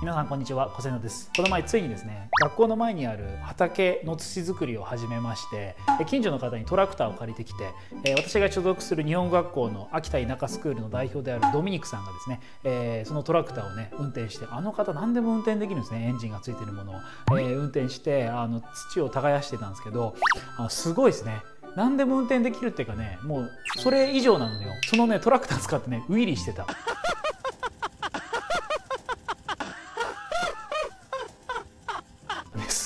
皆さんこんにちは小瀬野ですこの前ついにですね学校の前にある畑の土作りを始めまして近所の方にトラクターを借りてきて私が所属する日本学校の秋田田舎スクールの代表であるドミニクさんがですね、えそのトラクターをね運転してあの方何でも運転できるんですねエンジンがついてるものを、え運転してあの土を耕してたんですけどあすごいですね何でも運転できるっていうかねもうそれ以上なのよそのねトラクター使ってねウィリーしてた。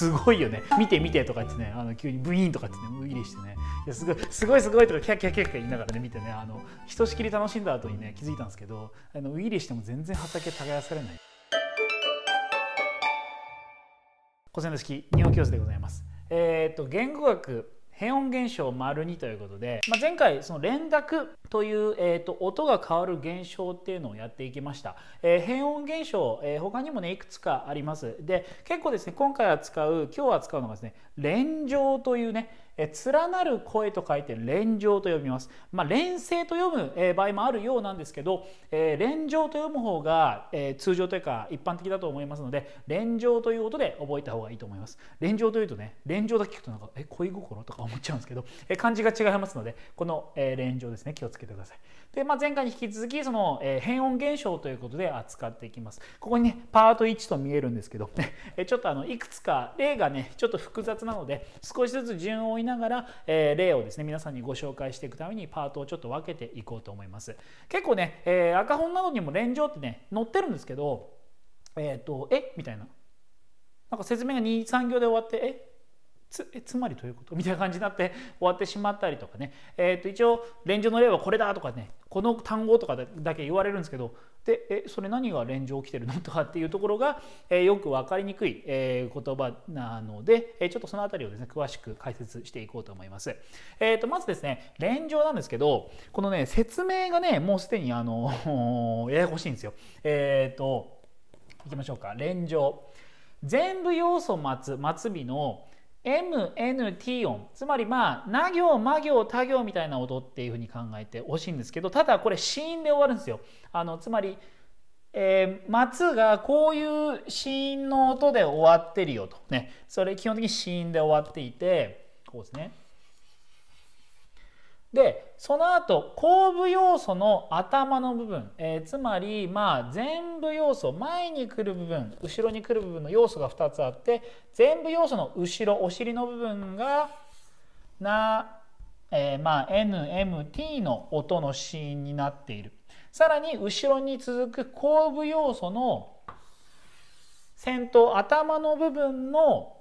すごいよね見て見てとか言ってねあの急にブイーンとかってね無理してねいやすごいすごいすごいとかキャッキャッキャッキャ言いながらね見てねあのひとしきり楽しんだ後にね気づいたんですけどあのウイリーしても全然畑耕されない。古戦の式日本教室でございます。えっ、と言語学変音現象丸2ということで、まあ、前回その連絡という、えーと、音が変わる現象っていうのをやっていきました、えー、変音現象、えー、他にもねいくつかありますで結構ですね今回扱う今日扱うのがですね連乗というね、え連なる声と書いて連城と読みます、まあ、連声と読む、え場合もあるようなんですけど、えー、連城と読む方が、え通常というか一般的だと思いますので連城ということで覚えた方がいいと思います連城というとね連城だけ聞くとなんかえ恋心とか思っちゃうんですけど、え漢字が違いますのでこの、え連城ですね気をつけてくださいで、まあ、前回に引き続きその、え変音現象ということで扱っていきますここにねパート1と見えるんですけど、えちょっとあのいくつか例がねちょっと複雑なので少しずつ順をいながら、えー、例をですね皆さんにご紹介していくためにパートをちょっと分けていこうと思います。結構ね、えー、赤本などにも連城ってね載ってるんですけどえっ、ー、とえみたいななんか説明が23行で終わってえつえつまりということみたいな感じになって終わってしまったりとかね、えー、と一応連城の例はこれだとかねこの単語とかだけ言われるんですけどでえそれ何が連情起きてるのとかっていうところが、えよく分かりにくい、え言葉なので、えちょっとその辺りをですね詳しく解説していこうと思います。えー、とまずですね連情なんですけどこのね説明がねもうすでにあの ややこしいんですよ。えっ、ー、といきましょうか連情。全部要素末末尾の MNT 音つまりまあな行ま行た行みたいな音っていうふうに考えてほしいんですけどただこれ子音で終わるんですよ。あのつまり、えー、松がこういう子音の音で終わってるよとねそれ基本的に子音で終わっていてこうですね。でその後後部要素の頭の部分、えー、つまりまあ全部要素前に来る部分後ろに来る部分の要素が2つあって全部要素の後ろお尻の部分がな、えー、まあ NMT の音のシーンになっているさらに後ろに続く後部要素の先頭頭の部分の、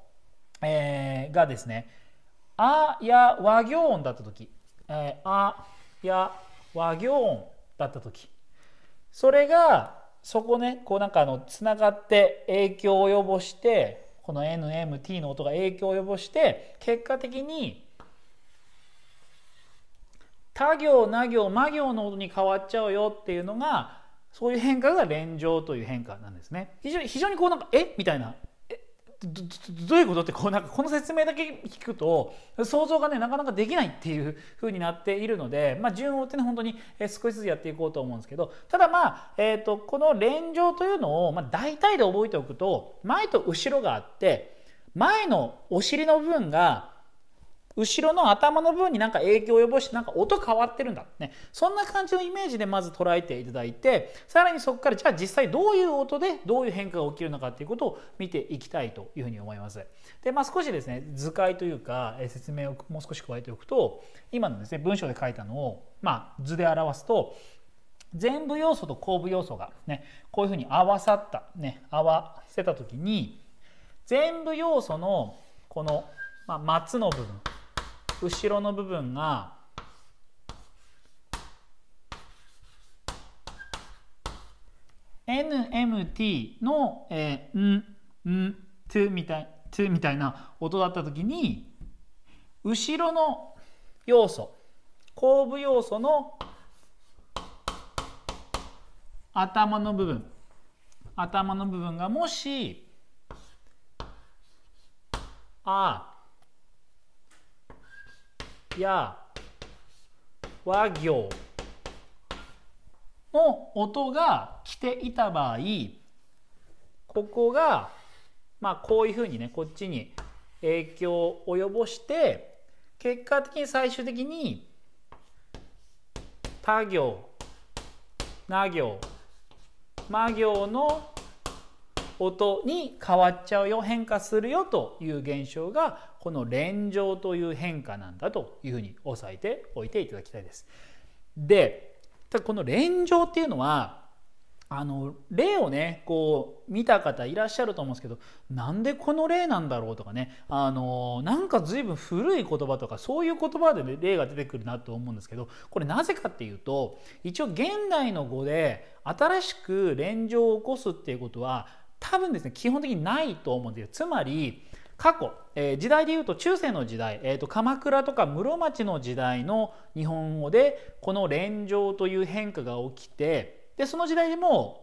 えー、がですね「あ」や和行音だった時えー、あや和行音だった時それがそこねこうなんかあのつながって影響を及ぼしてこの NMT の音が影響を及ぼして結果的に他行な行魔行の音に変わっちゃうよっていうのがそういう変化が連乗という変化なんですね。非常にこうなんかえみたいなどどういうことってこうなんかこの説明だけ聞くと想像がねなかなかできないっていうふうになっているので、まあ、順を追ってね本当に少しずつやっていこうと思うんですけどただまあ、えと、この連状というのを、まあ、大体で覚えておくと前と後ろがあって前のお尻の部分が後ろの頭の部分になんか影響を及ぼしてなんか音変わってるんだ、ね、そんな感じのイメージでまず捉えていただいてさらにそこからじゃあ実際どういう音でどういう変化が起きるのかっていうことを見ていきたいというふうに思います。でまあ、少しですね図解というか説明をもう少し加えておくと今のですね文章で書いたのを、まあ、図で表すと全部要素と後部要素が、ね、こういうふうに合わさった、ね、合わせた時に全部要素のこの、まあ、松の部分後ろの部分が「NMT」の「えー、ん」「ん」「と」みたい「と」みたいな音だった時に後ろの要素後部要素の頭の部分頭の部分がもし「あ」や和行の音が来ていた場合ここがまあこういうふうにねこっちに影響を及ぼして結果的に最終的に他行な行魔行の音に変わっちゃうよ変化するよという現象がこの連情という変化なんだというふうに押さえておいていただきたいです。でただこの連情っていうのはあの例をねこう見た方いらっしゃると思うんですけどなんでこの例なんだろうとかねあのなんか随分古い言葉とかそういう言葉で、ね、例が出てくるなと思うんですけどこれなぜかっていうと一応現代の語で新しく連情を起こすっていうことは多分ですね基本的にないと思うんですよ。つまり過去、えー、時代でいうと中世の時代、えー、と鎌倉とか室町の時代の日本語でこの連城という変化が起きてでその時代でも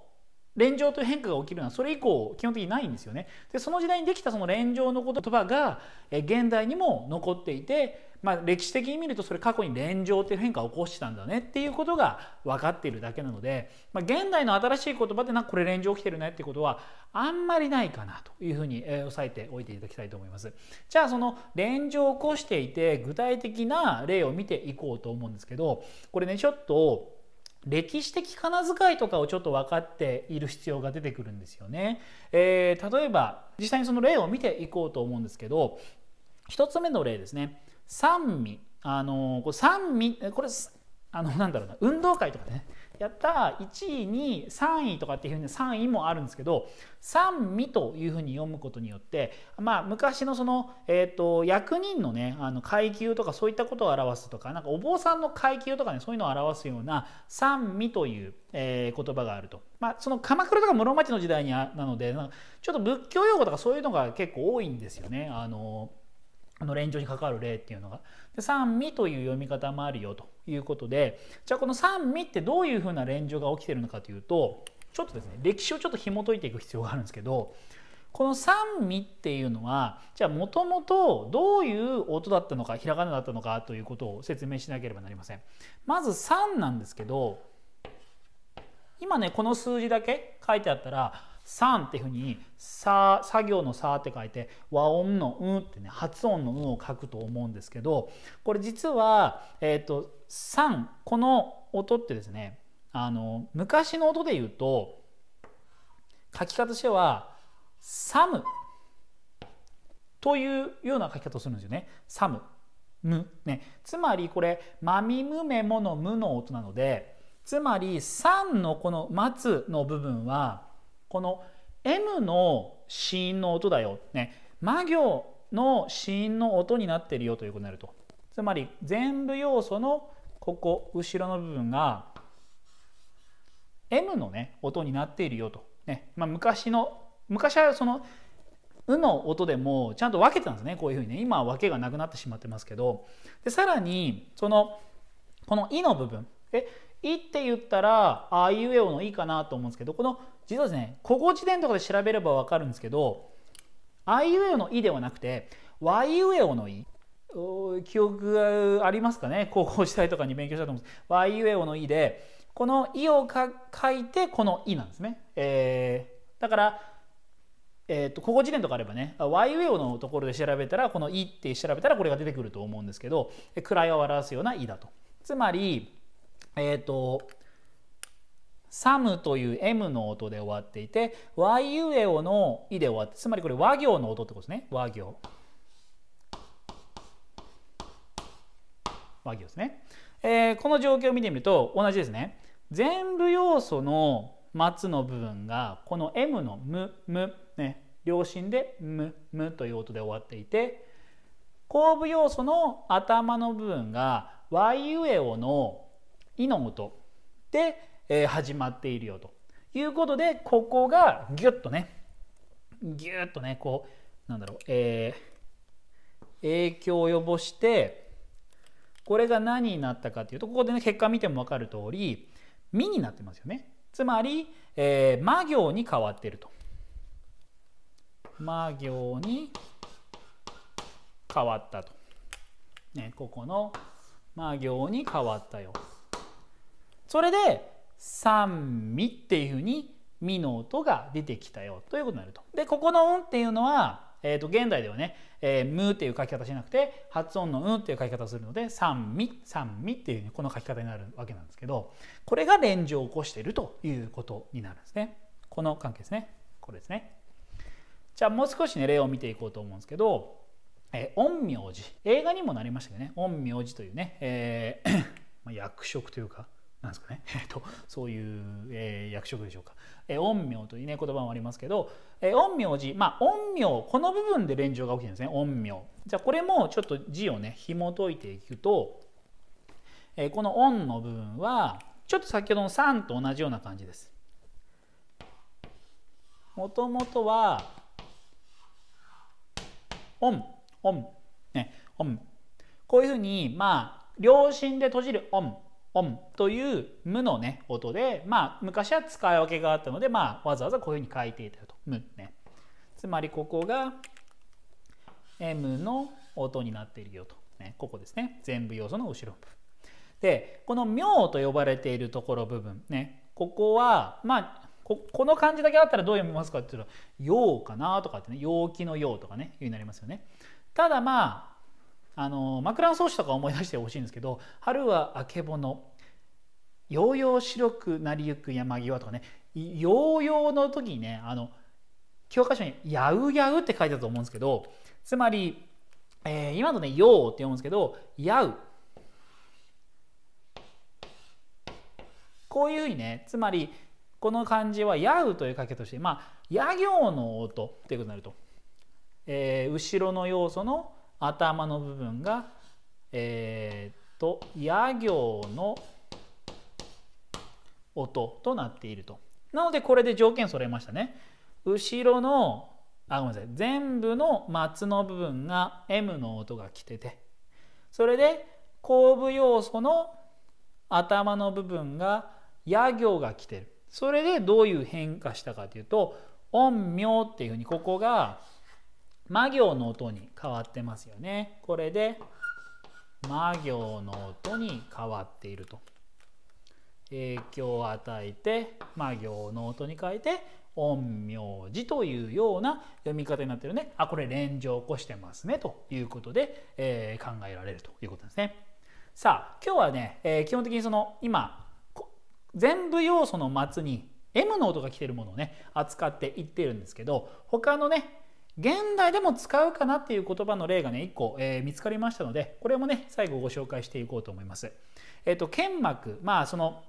連城という変化が起きるのはそれ以降基本的にないんですよね。でその時代にできたその連城の言葉が現代にも残っていて、まあ、歴史的に見るとそれ過去に連城という変化を起こしてたんだねっていうことが分かっているだけなので、まあ、現代の新しい言葉でなんかこれ連城起きてるねってことはあんまりないかなというふうに、え押さえておいていただきたいと思います。じゃあその連城を起こしていて具体的な例を見ていこうと思うんですけどこれねちょっと歴史的仮名遣いとかをちょっと分かっている必要が出てくるんですよね。えー、例えば実際にその例を見ていこうと思うんですけど一つ目の例ですね「三味」あのー、これ三味これあのなんだろうな運動会とかねやった1位に3位とかっていうふうに3位もあるんですけど三味というふうに読むことによって、まあ、昔のその、えーと、役人のねあの階級とかそういったことを表すとかなんかお坊さんの階級とかねそういうのを表すような三味という、えー、言葉があると、まあ、その鎌倉とか室町の時代にあなのでちょっと仏教用語とかそういうのが結構多いんですよね。あのの連城に関わる例っていうのがで三味という読み方もあるよということでじゃあこの三味ってどういうふうな連城が起きてるのかというとちょっとですね歴史をちょっと紐解いていく必要があるんですけどこの三味っていうのはじゃあもともとどういう音だったのかひらがなだったのかということを説明しなければなりません。まず3なんですけど今ねこの数字だけ書いてあったらん」っていうふうにさ作業の「さ」って書いて和音の「うん」ってね発音の「うん」を書くと思うんですけどこれ実は、えーと、さん」この音ってですねあの昔の音で言うと書き方としては「サム」というような書き方をするんですよね。サムむね、つまりこれ「まみむめも」の「む」の音なのでつまり「さん」のこの「待つ」の部分は「この M の子音の音だよ、ね、魔行の子音の音になってるよということになるとつまり全部要素のここ後ろの部分が M のね音になっているよと、ねまあ、昔の昔はその「う」の音でもちゃんと分けてたんですねこういうふうにね今は分けがなくなってしまってますけどでさらにそのこの「い」の部分え「い」って言ったら「あいうえお」の「い」かなと思うんですけどこの実はですね古語辞典とかで調べれば分かるんですけど「あいうえお」の「い」ではなくて「わいうえお」の「い」記憶がありますかね高校時代とかに勉強したと思うんです「わいうえお」の「い」でこの「い」を書いてこの「い」なんですね。えー、だからえーと、ここ時点とかあればね y うえおのところで調べたらこの「い」って調べたらこれが出てくると思うんですけど位を表すような「い」だと。つまりえっ、ー、とサムという M の音で終わっていて、y イウのイで終わって、つまりこれ和行の音ってことですね。和行。和行ですね。えー、この状況を見てみると同じですね。全部要素の末の部分がこの M のむ、む、ね、両親でむ、むという音で終わっていて、後部要素の頭の部分が Y ウエオの「い」の音で、え始まっているよということでここがギュッとねギュッとねこうなんだろう、えー、影響を及ぼしてこれが何になったかというとここでね結果見ても分かる通り「み」になってますよね。つまり、えー、魔行に変わっていると。魔行に変わったと。ね、ここの魔行に変わったよ。それで三味っていうふうにみの音が出てきたよということになると。でここの音っていうのは、えー、と現代ではね「えー、む」っていう書き方しなくて発音の「うん」っていう書き方をするので「三味」「三味」っていう、この書き方になるわけなんですけどこれが連情を起こしているということになるんですね。この関係ですね。これですね。じゃあもう少しね例を見ていこうと思うんですけど「えー、陰陽字、映画にもなりましたけどね「陰陽字というね、えー まあ、役職というか。なんですかね、えーと、そういう、えー、役職でしょうか、えー、陰という、ね、言葉もありますけど、えー、陰字、まあ、陰陽この部分で連城が起きてるんですね陰陽じゃあこれもちょっと字をね紐解いていくと、えー、この「陰」の部分はちょっと先ほどの「3」と同じような感じですもともとは「陰」「陰」ね「陰」こういうふうにまあ両親で閉じる「陰」という無のね音でまあ昔は使い分けがあったのでまあわざわざこういうふうに書いていたと無ねつまりここが M の音になっているよと、ね、ここですね全部要素の後ろ部でこの妙と呼ばれているところ部分ねここはまあここの漢字だけあったらどう読みますかっていうと「陽」かなとかってね陽気の陽とかねいうになりますよねただまああの枕草子とか思い出してほしいんですけど「春はあけぼの」ようよう白くなりゆく山際とかねようようの時にねあの教科書に「やうやう」って書いてあると思うんですけどつまり、えー、今のね「よう」って読むんですけど「やう」こういうふうにねつまりこの漢字は「やう」という書き方としてまあ「や行の音」っていうことになると、えー、後ろの要素の頭の部分がえー、っと「や行の音」音となっていると。なのでこれで条件揃えましたね。後ろのあごめんなさい全部の松の部分が M の音が来ててそれで後部要素の頭の部分がや行が来てる。それでどういう変化したかというと音名っていうふうにここが魔行の音に変わってますよね。これで魔行の音に変わっていると。影響を与えて、まあ、行の音に変えて陰陽字というような読み方になってるねあこれ連城起こしてますねということで、えー、考えられるということですね。さあ今日はね、えー、基本的にその今全部要素の末に M の音が来てるものをね扱っていってるんですけど他のね現代でも使うかなっていう言葉の例がね1個、えー、見つかりましたのでこれもね最後ご紹介していこうと思います。えっ、ー、と剣幕まあその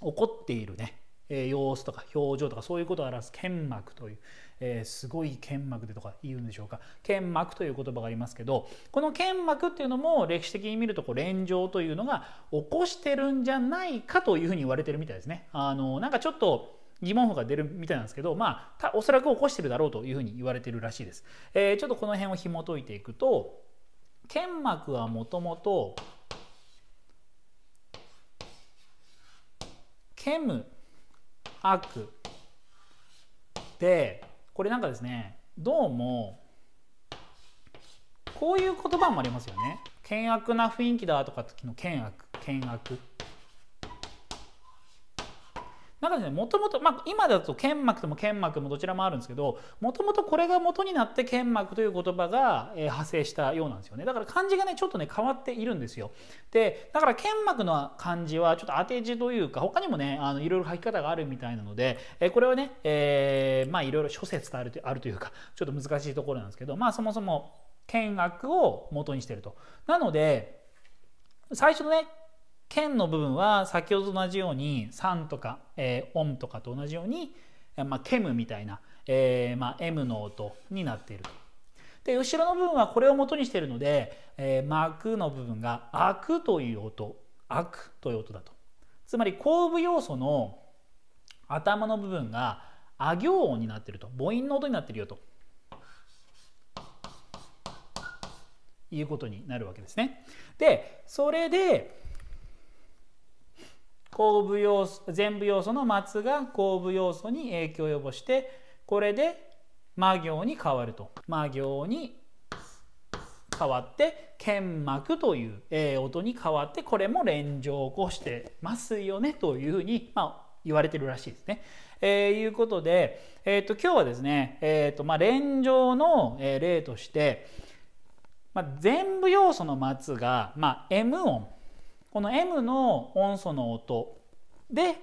怒っているね、え様子とか表情とかそういうことを表す剣幕という、えー、すごい剣幕でとか言うんでしょうか剣幕という言葉がありますけどこの剣幕っていうのも歴史的に見るとこう連城というのが起こしてるんじゃないかというふうに言われてるみたいですね。あのなんかちょっと疑問符が出るみたいなんですけど、まあ、おそらく起こしてるだろうというふうに言われてるらしいです。えー、ちょっとこの辺を紐解いていくと剣幕はもともとケム、アクで、これなんかですね、どうも、こういう言葉もありますよね。険悪な雰囲気だとか時の険悪、険悪。かでもともと今だと剣幕とも剣幕もどちらもあるんですけどもともとこれが元になって剣幕という言葉が、え派生したようなんですよねだから漢字がねちょっとね変わっているんですよでだから剣幕の漢字はちょっと当て字というか他にもねあのいろいろ書き方があるみたいなので、えこれはね、えー、まあいろいろ諸説とあるあるというかちょっと難しいところなんですけどまあそもそも剣幕を元にしてると。なので最初のね剣の部分は先ほどと同じように3とか、えー、オンとかと同じように、まあ、ケムみたいな、えーまあ、M の音になっているで後ろの部分はこれを元にしているので、えー、幕の部分が「開く」という音「開く」という音だと。つまり後部要素の頭の部分が「あ行音」になっていると母音の音になっているよと。いうことになるわけですね。でそれで後部要素全部要素の末が後部要素に影響を及ぼしてこれで魔行に変わると魔行に変わって剣幕という、え音に変わってこれも連乗を起こしてますよねというふうに、まあ、言われてるらしいですね。えー、いうことで、えーと、今日はですね、えーとまあ、連乗の、え例として、まあ、全部要素の末が、まあ、M 音この M の音素の音で、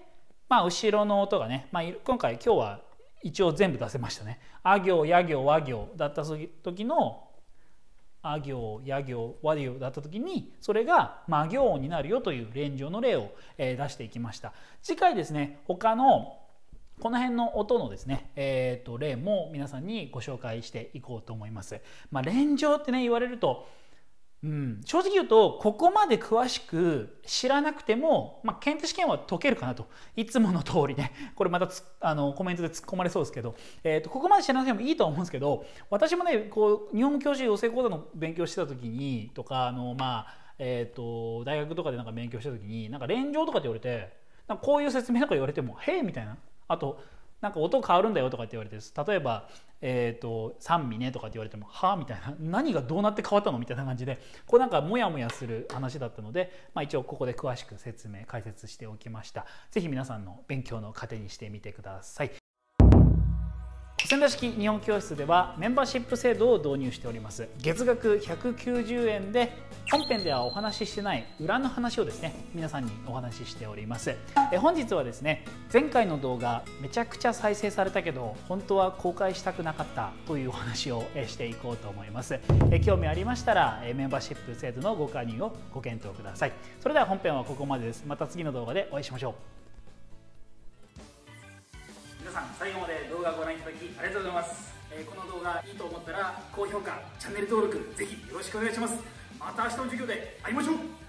まあ、後ろの音がね、まあ、今回今日は一応全部出せましたね。あ行、や行、和行だった時のあ行、や行、和行だった時にそれがま行になるよという連城の例を出していきました。次回ですね、他のこの辺の音のですね、えー、と例も皆さんにご紹介していこうと思います。まあ、連城ってね言われるとうん、正直言うとここまで詳しく知らなくても、まあ、検定試験は解けるかなといつもの通りね これまたあのコメントで突っ込まれそうですけど、えーと、ここまで知らなくてもいいとは思うんですけど私もねこう日本教授養成講座の勉強してた時にとかあの、まあえーと、大学とかでなんか勉強した時になんか連城とかって言われてこういう説明とか言われても「へえ」みたいなあとなんか音変わるんだよとかって言われて例えば、えーと「三味ね」とかって言われても「はあ?」みたいな何がどうなって変わったのみたいな感じでこうなんかモヤモヤする話だったので、まあ、一応ここで詳しく説明解説しておきました是非皆さんの勉強の糧にしてみてください。仙台式日本教室ではメンバーシップ制度を導入しております月額190円で本編ではお話ししてない裏の話をですね皆さんにお話ししておりますえ本日はですね前回の動画めちゃくちゃ再生されたけど本当は公開したくなかったというお話をしていこうと思いますえ興味ありましたらメンバーシップ制度のご加入をご検討くださいそれでは本編はここまでですまた次の動画でお会いしましょうさん最後まで動画をご覧いただきありがとうございます、えー、この動画いいと思ったら高評価チャンネル登録ぜひよろしくお願いしますまた明日の授業で会いましょう